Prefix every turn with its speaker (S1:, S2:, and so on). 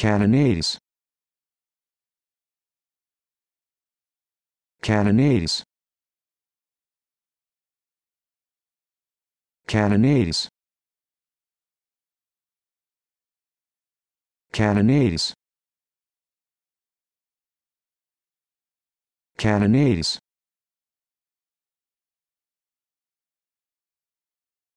S1: Canonades. Canonades. Canonades. Canonades. Canonades.